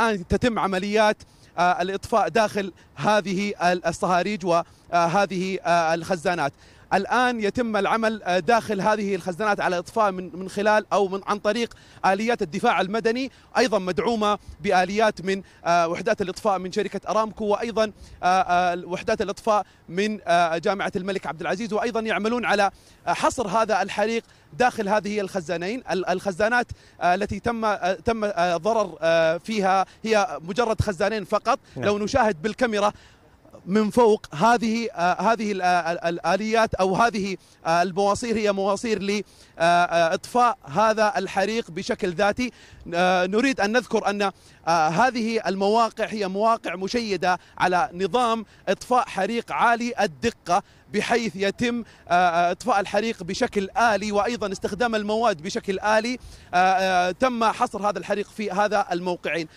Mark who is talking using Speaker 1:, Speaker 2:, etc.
Speaker 1: الآن تتم عمليات آه، الإطفاء داخل هذه الصهاريج وهذه آه، آه، الخزانات الآن يتم العمل آه، داخل هذه الخزانات على إطفاء من, من خلال أو من عن طريق آليات الدفاع المدني أيضا مدعومة بآليات من آه، وحدات الإطفاء من شركة أرامكو وأيضا آه، وحدات الإطفاء من جامعة الملك عبد العزيز وأيضا يعملون على حصر هذا الحريق داخل هذه الخزانين الخزانات التي تم تم ضرر فيها هي مجرد خزانين فقط نعم. لو نشاهد بالكاميرا من فوق هذه آه، هذه الآليات آه، أو هذه آه، المواصير هي مواصير لإطفاء هذا الحريق بشكل ذاتي نريد أن نذكر أن هذه المواقع هي مواقع مشيدة على نظام إطفاء حريق عالي الدقة بحيث يتم اطفاء الحريق بشكل الي وايضا استخدام المواد بشكل الي تم حصر هذا الحريق في هذا الموقعين